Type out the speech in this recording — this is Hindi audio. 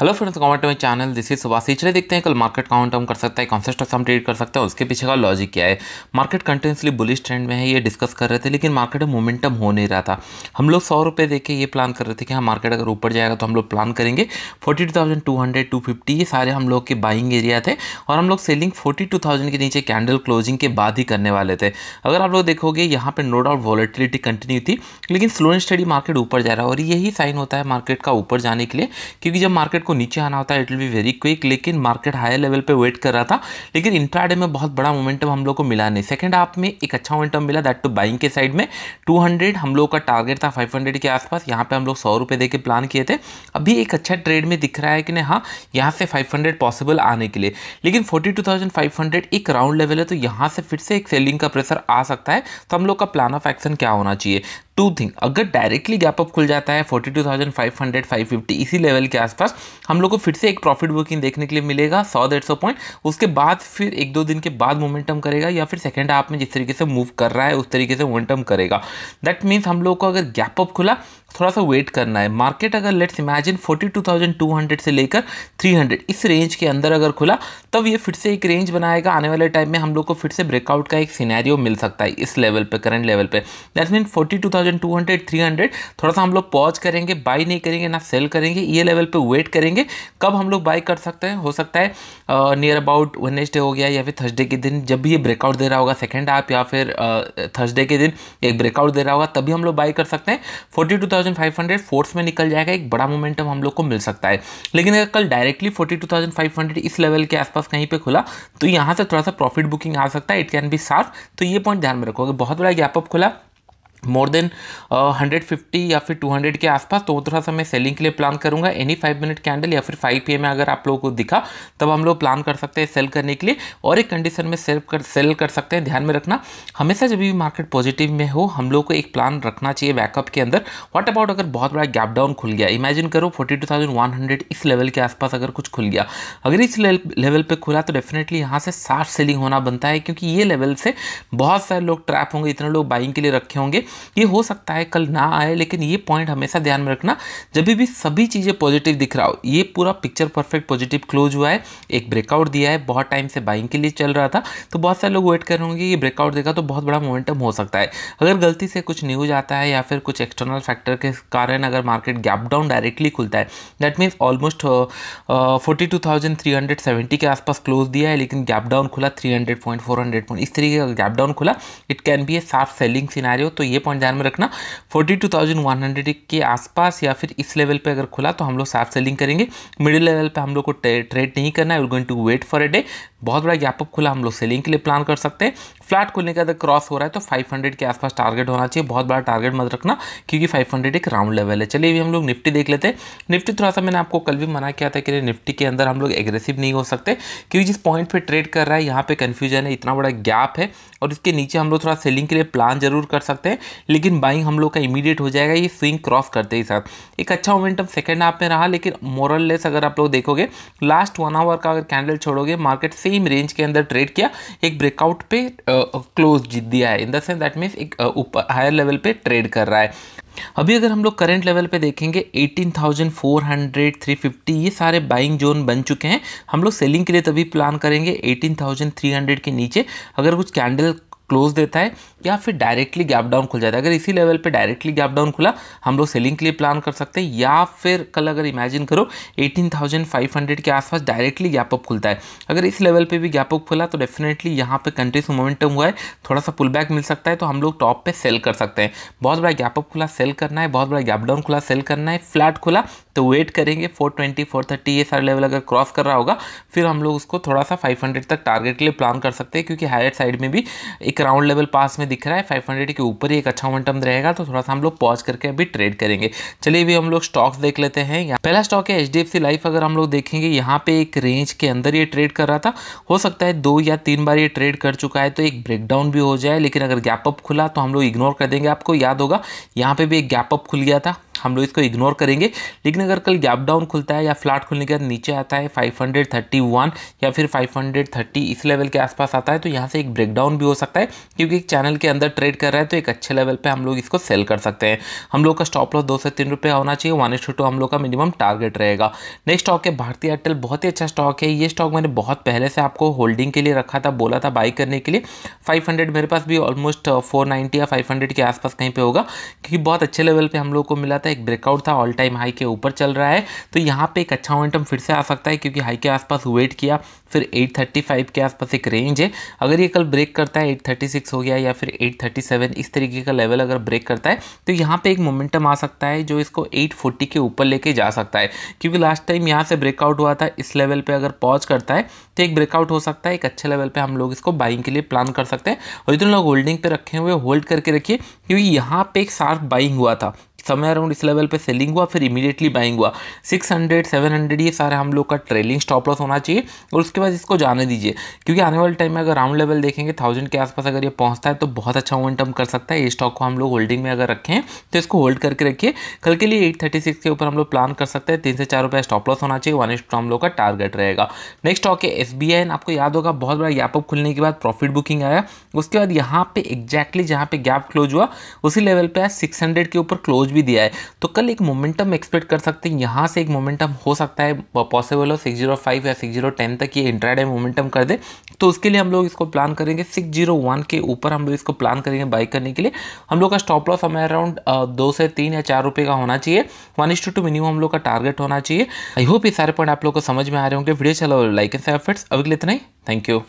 hello friends comment to my channel this is Subhash चले देखते हैं कल मार्केट काउंट हम कर सकता है कौन हम ट्रेड कर सकते हैं उसके पीछे का लॉजिक क्या है मार्केट कंटिन्यूसली बुलिश ट्रेंड में है ये डिस्कस कर रहे थे लेकिन मार्केट में मोमेंटम हो नहीं रहा था हम लोग सौ रुपये देखे ये प्लान कर रहे थे कि हाँ मार्केट अगर ऊपर जाएगा तो हम लोग प्लान करेंगे forty two thousand two hundred to fifty ये सारे हम लोग के बाइंग एरिया थे और हम लोग सेलिंग फोर्टी टू थाउजेंड के नीचे कैंडल क्लोजिंग के बाद ही करने वाले थे अगर आप लोग देखोगे यहाँ पर नो डाउट वॉलेटिलिटी कंटिन्यू थी लेकिन स्लो एंड स्टडी मार्केट ऊपर जा रहा है और यही साइन होता है मार्केट का ऊपर जाने के लिए क्योंकि जब मार्केट मार्केट को नीचे आना होता है it will be very quick लेकिन मार्केट हायर लेवल पे वेट कर रहा था लेकिन इंट्राडे में बहुत बड़ा मोमेंटम हम लोग को मिला नहीं सेकंड हाफ में एक अच्छा मोमेंटम मिला दैट टू बाइंग के साइड में 200 हम लोग का टारगेट था 500 के आसपास यहाँ पे हम लोग सौ रुपये देकर प्लान किए थे अभी एक अच्छा ट्रेड में दिख रहा है कि नहीं हाँ यहाँ से फाइव पॉसिबल आने के लिए लेकिन फोर्टी एक राउंड लेवल है तो यहाँ से फिर से एक सेलिंग का प्रेशर आ सकता है तो हम लोग का प्लान ऑफ एक्शन क्या होना चाहिए टू थिंग अगर डायरेक्टली गैप अप खुल जाता है forty two thousand five hundred five fifty इसी लेवल के आसपास हम लोग को फिर से एक प्रॉफिट बुकिंग देखने के लिए मिलेगा सौ डेढ़ सौ पॉइंट उसके बाद फिर एक दो दिन के बाद मोमेंटम करेगा या फिर सेकेंड हाफ में जिस तरीके से मूव कर रहा है उस तरीके से मोमेंटम करेगा दैट मीन्स हम लोग को अगर गैप अप खुला थोड़ा सा वेट करना है मार्केट अगर लेट्स इमेजिन 42,200 से लेकर 300 इस रेंज के अंदर अगर खुला तब ये फिर से एक रेंज बनाएगा आने वाले टाइम में हम लोग को फिर से ब्रेकआउट का एक सिनेरियो मिल सकता है इस लेवल पे करंट लेवल पे दैट मीन 42,200 300 थोड़ा सा हम लोग पॉज करेंगे बाई नहीं करेंगे ना सेल करेंगे ये लेवल पर वेट करेंगे कब हम लोग बाई कर सकते हैं हो सकता है नियर अबाउट वेनेसडे हो गया या फिर थर्सडे के दिन जब भी ये ब्रेकआउट दे रहा होगा सेकेंड हाफ या फिर थर्सडे के दिन एक ब्रेकआउट दे रहा होगा तभी हम लोग बाई कर सकते हैं फोर्टी 42,500 फोर्थ में निकल जाएगा एक बड़ा मोमेंटम हम लोग को मिल सकता है लेकिन अगर कल डायरेक्टली 42,500 इस लेवल के आसपास कहीं पे खुला तो यहाँ से थोड़ा सा प्रॉफिट बुकिंग आ सकता है इट कैन बी साफ तो ये पॉइंट ध्यान में रखो अगर बहुत बड़ा गैप अप खुला मोर देन हंड्रेड फिफ्टी या फिर टू हंड्रेड के आसपास तो थोड़ा सा मैं सेलिंग के लिए प्लान करूँगा एनी फाइव मिनट कैंडल या फिर फाइव पी में अगर आप लोगों को दिखा तब हम लोग प्लान कर सकते हैं सेल करने के लिए और एक कंडीशन में सेल कर सेल कर सकते हैं ध्यान में रखना हमेशा जब भी मार्केट पॉजिटिव में हो हम लोग को एक प्लान रखना चाहिए बैकअप के अंदर व्हाट अबाउट अगर बहुत बड़ा गैप डाउन खुल गया इमेजिन करो forty two thousand one hundred इस लेवल के आसपास अगर कुछ खुल गया अगर इस लेवल पर खुला तो डेफिनेटली यहाँ से साफ सेलिंग होना बनता है क्योंकि ये लेवल से बहुत सारे लोग ट्रैप होंगे इतने लोग बाइंग के लिए रखे होंगे ये हो सकता है कल ना आए लेकिन ये पॉइंट हमेशा ध्यान में रखना जब भी सभी चीज़ें पॉजिटिव दिख रहा हो ये पूरा पिक्चर परफेक्ट पॉजिटिव क्लोज हुआ है एक ब्रेकआउट दिया है बहुत टाइम से बाइंग के लिए चल रहा था तो बहुत सारे लोग वेट कर रहे होंगे ये ब्रेकआउट देगा तो बहुत बड़ा मोमेंटम हो सकता है अगर गलती से कुछ न्यूज आता है या फिर कुछ एक्सटर्नल फैक्टर के कारण अगर मार्केट गैप डाउन डायरेक्टली खुलता है दैट मीन्स ऑलमोस्ट फोर्टी के आसपास क्लोज दिया है लेकिन गैप डाउन खुला थ्री पॉइंट फोर पॉइंट इस तरीके का गैप डाउन खुला इट कैन बी ए साफ सेलिंग सिनारियो तो ये पॉइंट ध्यान में रखना 42,100 के आसपास या फिर इस लेवल पे अगर खुला तो हम लोग साफ सेलिंग करेंगे मिडिल लेवल पे हम लोग को ट्रेड नहीं करना है going to wait for a day बहुत बड़ा गैप अप खुला हम लोग सेलिंग के लिए प्लान कर सकते हैं फ्लैट खुलने के अगर क्रॉस हो रहा है तो 500 के आसपास टारगेट होना चाहिए बहुत बड़ा टारगेट मत रखना क्योंकि 500 एक राउंड लेवल है चलिए अभी हम लोग निफ्टी देख लेते हैं निफ्टी थोड़ा सा मैंने आपको कल भी मना किया था कि निफ्टी के अंदर हम लोग एग्रेसिव नहीं हो सकते क्योंकि जिस पॉइंट पर ट्रेड कर रहा है यहाँ पर कन्फ्यूजन है इतना बड़ा गैप है और इसके नीचे हम लोग थोड़ा सेलिंग के लिए प्लान जरूर कर सकते हैं लेकिन बाइंग हम लोग का इमीडिएट हो जाएगा ये स्विंग क्रॉस करते ही साथ एक अच्छा मोमेंटम सेकेंड हाफ में रहा लेकिन मोरल लेस अगर आप लोग देखोगे लास्ट वन आवर का अगर कैंडल छोड़ोगे मार्केट से सेम रेंज के अंदर ट्रेड किया एक ब्रेकआउट पे क्लोज जीत दिया है in the sense that means एक ऊपर हायर लेवल पे ट्रेड कर रहा है अभी अगर हम लोग करंट लेवल पे देखेंगे 18,400, 350 ये सारे बाइंग जोन बन चुके हैं हम लोग सेलिंग के लिए तभी प्लान करेंगे 18,300 के नीचे अगर कुछ कैंडल क्लोज देता है या फिर डायरेक्टली गैप डाउन खुल जाता है अगर इसी लेवल पे डायरेक्टली गैप डाउन खुला हम लोग सेलिंग के लिए प्लान कर सकते हैं या फिर कल अगर इमेजिन करो 18,500 के आसपास डायरेक्टली गैप अप खुलता है अगर इस लेवल पे भी गैप अप खुला तो डेफिनेटली यहाँ पे कंट्रीज मोमेंटम हुआ है थोड़ा सा पुल बैक मिल सकता है तो हम लोग टॉप पर सेल कर सकते हैं बहुत बड़ा गैप अप खुला सेल करना है बहुत बड़ा गैप डाउन खुला सेल करना है फ्लैट खुला तो वेट करेंगे फोर ट्वेंटी ये सारे लेवल अगर क्रॉस कर रहा होगा फिर हम लोग उसको थोड़ा सा फाइव तक टारगेट के लिए प्लान कर सकते हैं क्योंकि हायर साइड में भी एक राउंड लेवल पास में दिख रहा है फाइव के ऊपर ही एक अच्छा मोमेंटम रहेगा तो थोड़ा सा हम लोग पॉज करके अभी ट्रेड करेंगे चलिए भी हम लोग स्टॉक्स देख लेते हैं पहला स्टॉक है एच लाइफ अगर हम लोग देखेंगे यहाँ पे एक रेंज के अंदर ये ट्रेड कर रहा था हो सकता है दो या तीन बार ये ट्रेड कर चुका है तो एक ब्रेकडाउन भी हो जाए लेकिन अगर गैप अप खुला तो हम लोग इग्नोर कर देंगे आपको याद होगा यहाँ पे भी एक गैप अप खुल गया था हम लोग इसको इग्नोर करेंगे लेकिन अगर कल गैप डाउन खुलता है या फ्लैट खुलने के बाद नीचे आता है 531 या फिर 530 इस लेवल के आसपास आता है तो यहाँ से एक ब्रेकडाउन भी हो सकता है क्योंकि एक चैनल के अंदर ट्रेड कर रहा है तो एक अच्छे लेवल पे हम लोग इसको सेल कर सकते हैं हम लोग का स्टॉप लॉस दो से तीन रुपये होना चाहिए वन एस हम लोग का मिनिमम टारगेट रहेगा नेक्स्ट स्टॉक है भारतीय एयरटेल बहुत ही अच्छा स्टॉक है ये स्टॉक मैंने बहुत पहले से आपको होल्डिंग के लिए रखा था बोला था बाई करने के लिए फाइव मेरे पास भी ऑलमोस्ट फोर uh, या फाइव के आसपास कहीं पर होगा क्योंकि बहुत अच्छे लेवल पर हम लोग को मिला था एक ब्रेकआउट था ऑल टाइम हाई के ऊपर चल रहा है तो यहाँ पे एक अच्छा मोमेंटम फिर से आ सकता है क्योंकि हाई के आसपास वेट किया फिर 835 के आसपास एक रेंज है अगर ये कल ब्रेक करता है 836 हो गया या फिर 837 इस तरीके का लेवल अगर ब्रेक करता है तो यहाँ पे एक मोमेंटम आ सकता है जो इसको 840 के ऊपर लेके जा सकता है क्योंकि लास्ट टाइम यहाँ से ब्रेकआउट हुआ था इस लेवल पे अगर पॉज करता है तो एक ब्रेकआउट हो सकता है एक अच्छे लेवल पर हम लोग इसको बाइंग के लिए प्लान कर सकते हैं और इतने लोग होल्डिंग पे रखे हुए होल्ड करके रखिए क्योंकि यहाँ पर एक साफ बाइंग हुआ था समय अराउंड इस लेवल पे सेलिंग हुआ फिर इमीडिएटली बाइंग हुआ सिक्स हंड्रेड सेवन हंड्रेड ये सारा हम लोग का ट्रेलिंग स्टॉप लॉस होना चाहिए और उसके बाद इसको जाने दीजिए क्योंकि आने वाले टाइम में अगर राउंड लेवल देखेंगे थाउजेंड के आसपास अगर ये पहुंचता है तो बहुत अच्छा मोमेंटम कर सकता है ये स्टॉक को हम लोग होल्डिंग में अगर रखें तो इसको होल्ड करके रखिए कल के लिए एट थर्टी सिक्स के ऊपर हम लोग प्लान कर सकते हैं तीन से चार रुपये स्टॉप लॉस होना चाहिए वन इंस्टॉ हम लोग का टारगेट रहेगा नेक्स्ट स्टॉक है एस आपको याद होगा बहुत बड़ा गैप अप खुलने के बाद प्रॉफिट बुकिंग आया उसके बाद यहाँ पे एग्जैक्टली जहाँ पे गैप क्लोज हुआ उसी लेवल पे आया सिक्स के ऊपर क्लोज भी दिया है तो कल एक मोमेंटम एक्सपेक्ट कर सकते हैं यहाँ से एक मोमेंटम हो सकता है पॉसिबल हो सिक्स जीरो फाइव या सिक्स जीरो टेन तक ये इंट्राडे मोमेंटम कर दे तो उसके लिए हम लोग इसको प्लान करेंगे सिक्स जीरो वन के ऊपर हम लोग इसको प्लान करेंगे बाई करने के लिए हम लोग का स्टॉप लॉस हमें अराउंड दो से तीन या चार रुपये का होना चाहिए one is to two minimum हम लोग का टारगेट होना चाहिए आई होप ये सारे पॉइंट आप लोग को समझ में आ रहे होंगे वीडियो चलो लाइक एंड सब्सक्राइब अभी के लिए इतना ही थैंक यू